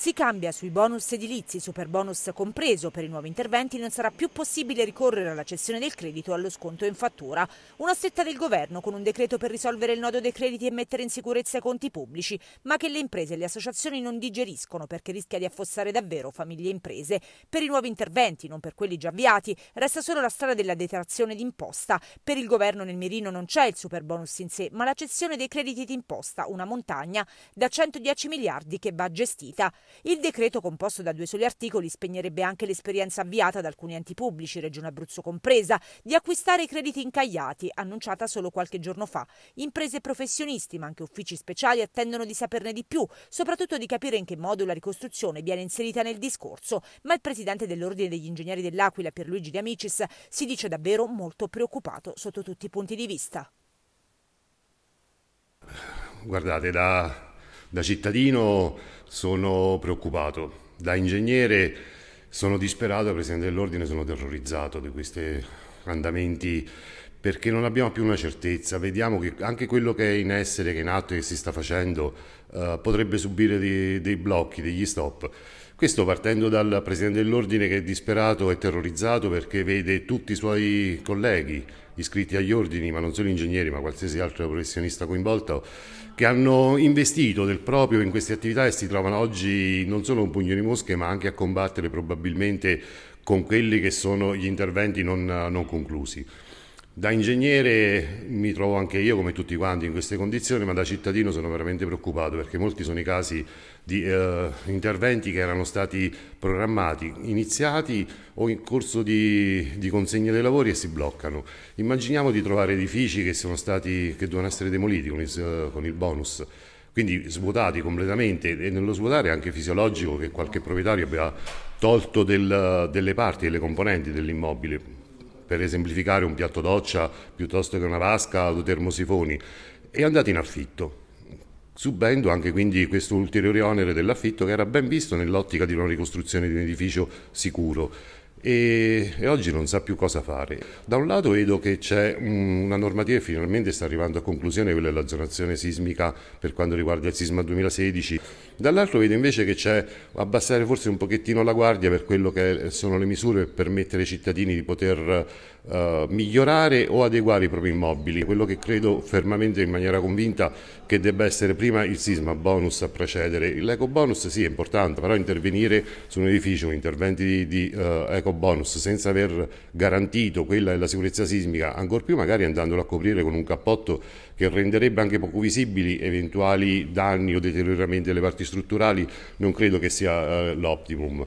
Si cambia sui bonus edilizi, super bonus compreso, per i nuovi interventi non sarà più possibile ricorrere alla cessione del credito o allo sconto in fattura. Una stretta del governo con un decreto per risolvere il nodo dei crediti e mettere in sicurezza i conti pubblici, ma che le imprese e le associazioni non digeriscono perché rischia di affossare davvero famiglie e imprese. Per i nuovi interventi, non per quelli già avviati, resta solo la strada della detrazione d'imposta. Per il governo nel mirino non c'è il super bonus in sé, ma la cessione dei crediti d'imposta, una montagna da 110 miliardi che va gestita. Il decreto, composto da due soli articoli, spegnerebbe anche l'esperienza avviata da alcuni enti pubblici, Regione Abruzzo compresa, di acquistare i crediti incagliati, annunciata solo qualche giorno fa. Imprese professionisti, ma anche uffici speciali, attendono di saperne di più, soprattutto di capire in che modo la ricostruzione viene inserita nel discorso. Ma il presidente dell'Ordine degli Ingegneri dell'Aquila, Pierluigi De Amicis, si dice davvero molto preoccupato sotto tutti i punti di vista. Guardate, da da cittadino sono preoccupato, da ingegnere sono disperato, da presidente dell'ordine sono terrorizzato di questi andamenti perché non abbiamo più una certezza, vediamo che anche quello che è in essere, che è in atto, che si sta facendo, eh, potrebbe subire dei, dei, blocchi, degli stop. Questo partendo dal Presidente dell'Ordine che è disperato e terrorizzato perché vede tutti i suoi colleghi iscritti agli ordini, ma non solo ingegneri, ma qualsiasi altro professionista coinvolto, che hanno investito del proprio in queste attività e si trovano oggi non solo a un pugno di mosche, ma anche a combattere probabilmente con quelli che sono gli interventi non, non conclusi. Da ingegnere mi trovo anche io, come tutti quanti, in queste condizioni, ma da cittadino sono veramente preoccupato perché molti sono i casi di eh, interventi che erano stati programmati, iniziati o in corso di, di, consegna dei lavori e si bloccano. Immaginiamo di trovare edifici che, stati, che devono essere demoliti con il, eh, con il bonus quindi svuotati completamente e nello svuotare è anche fisiologico che qualche proprietario abbia tolto del, delle parti, delle componenti dell'immobile per esemplificare un piatto doccia piuttosto che una vasca o termosifoni, e andati in affitto subendo anche quindi questo ulteriore onere dell'affitto che era ben visto nell'ottica di una ricostruzione di un edificio sicuro e, e, oggi non sa più cosa fare. Da un lato vedo che c'è mm, una normativa che finalmente sta arrivando a conclusione, quella della zonazione sismica per quanto riguarda il sisma 2016, dall'altro vedo invece che c'è abbassare forse un pochettino la guardia per quello che sono le misure per permettere ai cittadini di poter uh, migliorare o adeguare i propri immobili, quello che credo fermamente in maniera convinta che debba essere prima il sisma bonus a precedere. L'eco bonus sì è importante, però intervenire su un edificio, interventi di, di uh, eh, eco bonus senza aver garantito quella della sicurezza sismica, ancor più magari andandolo a coprire con un cappotto che renderebbe anche poco visibili eventuali danni o deterioramenti delle parti strutturali, non credo che sia eh, l'optimum.